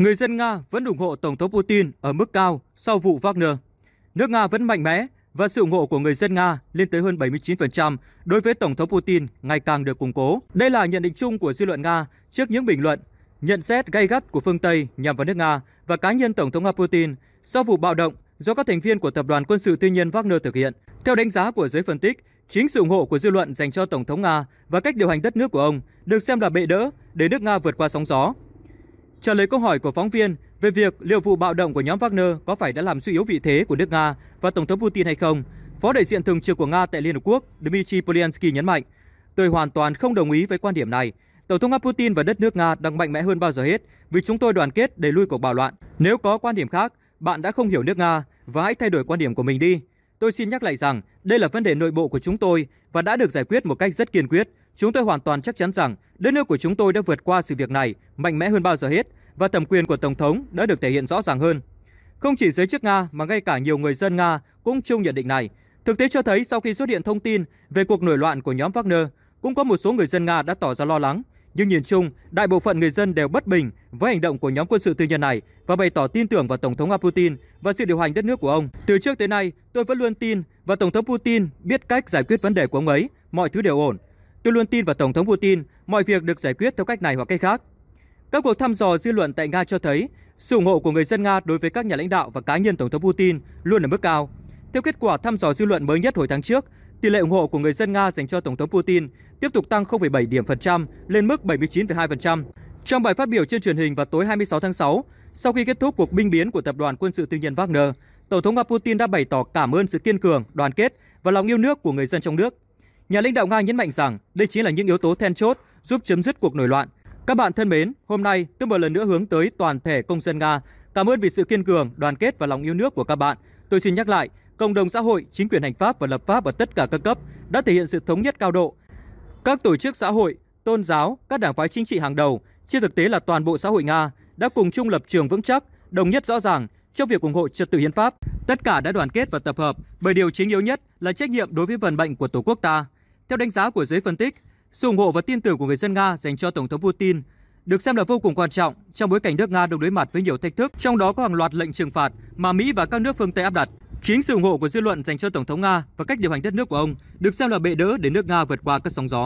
Người dân Nga vẫn ủng hộ Tổng thống Putin ở mức cao sau vụ Wagner. Nước Nga vẫn mạnh mẽ và sự ủng hộ của người dân Nga lên tới hơn 79% đối với Tổng thống Putin ngày càng được củng cố. Đây là nhận định chung của dư luận Nga trước những bình luận, nhận xét gay gắt của phương Tây nhằm vào nước Nga và cá nhân Tổng thống Nga Putin sau vụ bạo động do các thành viên của tập đoàn quân sự tư nhân Wagner thực hiện. Theo đánh giá của giới phân tích, chính sự ủng hộ của dư luận dành cho Tổng thống Nga và cách điều hành đất nước của ông được xem là bệ đỡ để nước Nga vượt qua sóng gió. Trả lời câu hỏi của phóng viên về việc liệu vụ bạo động của nhóm Wagner có phải đã làm suy yếu vị thế của nước Nga và Tổng thống Putin hay không, Phó đại diện thường trực của Nga tại Liên Hợp Quốc Dmitry Polyansky nhấn mạnh, tôi hoàn toàn không đồng ý với quan điểm này. Tổng thống Nga Putin và đất nước Nga đang mạnh mẽ hơn bao giờ hết vì chúng tôi đoàn kết đẩy lui cuộc bạo loạn. Nếu có quan điểm khác, bạn đã không hiểu nước Nga và hãy thay đổi quan điểm của mình đi. Tôi xin nhắc lại rằng đây là vấn đề nội bộ của chúng tôi và đã được giải quyết một cách rất kiên quyết Chúng tôi hoàn toàn chắc chắn rằng đất nước của chúng tôi đã vượt qua sự việc này mạnh mẽ hơn bao giờ hết và thẩm quyền của Tổng thống đã được thể hiện rõ ràng hơn. Không chỉ giới chức Nga mà ngay cả nhiều người dân Nga cũng chung nhận định này. Thực tế cho thấy sau khi xuất hiện thông tin về cuộc nổi loạn của nhóm Wagner, cũng có một số người dân Nga đã tỏ ra lo lắng. Nhưng nhìn chung, đại bộ phận người dân đều bất bình với hành động của nhóm quân sự tư nhân này và bày tỏ tin tưởng vào Tổng thống Nga Putin và sự điều hành đất nước của ông. Từ trước tới nay, tôi vẫn luôn tin và Tổng thống Putin biết cách giải quyết vấn đề của ông ấy, mọi thứ đều ổn. Tôi luôn tin vào Tổng thống Putin, mọi việc được giải quyết theo cách này hoặc cách khác. Các cuộc thăm dò dư luận tại Nga cho thấy sự ủng hộ của người dân Nga đối với các nhà lãnh đạo và cá nhân Tổng thống Putin luôn ở mức cao. Theo kết quả thăm dò dư luận mới nhất hồi tháng trước, tỷ lệ ủng hộ của người dân Nga dành cho Tổng thống Putin tiếp tục tăng 0,7 điểm phần trăm lên mức 79,2%. Trong bài phát biểu trên truyền hình vào tối 26 tháng 6, sau khi kết thúc cuộc binh biến của tập đoàn quân sự tư nhân Wagner, Tổng thống Nga Putin đã bày tỏ cảm ơn sự kiên cường, đoàn kết và lòng yêu nước của người dân trong nước. Nhà lãnh đạo Nga nhấn mạnh rằng đây chính là những yếu tố then chốt giúp chấm dứt cuộc nổi loạn. Các bạn thân mến, hôm nay tôi một lần nữa hướng tới toàn thể công dân Nga. Cảm ơn vì sự kiên cường, đoàn kết và lòng yêu nước của các bạn. Tôi xin nhắc lại, cộng đồng xã hội, chính quyền hành pháp và lập pháp ở tất cả các cấp đã thể hiện sự thống nhất cao độ. Các tổ chức xã hội, tôn giáo, các đảng phái chính trị hàng đầu, trên thực tế là toàn bộ xã hội Nga đã cùng chung lập trường vững chắc, đồng nhất rõ ràng trong việc ủng hộ trật tự hiến pháp. Tất cả đã đoàn kết và tập hợp bởi điều chính yếu nhất là trách nhiệm đối với vận mệnh của Tổ quốc ta. Theo đánh giá của giới phân tích, sự ủng hộ và tin tưởng của người dân Nga dành cho Tổng thống Putin được xem là vô cùng quan trọng trong bối cảnh nước Nga đang đối mặt với nhiều thách thức, trong đó có hàng loạt lệnh trừng phạt mà Mỹ và các nước phương Tây áp đặt. Chính sự ủng hộ của dư luận dành cho Tổng thống Nga và cách điều hành đất nước của ông được xem là bệ đỡ để nước Nga vượt qua các sóng gió.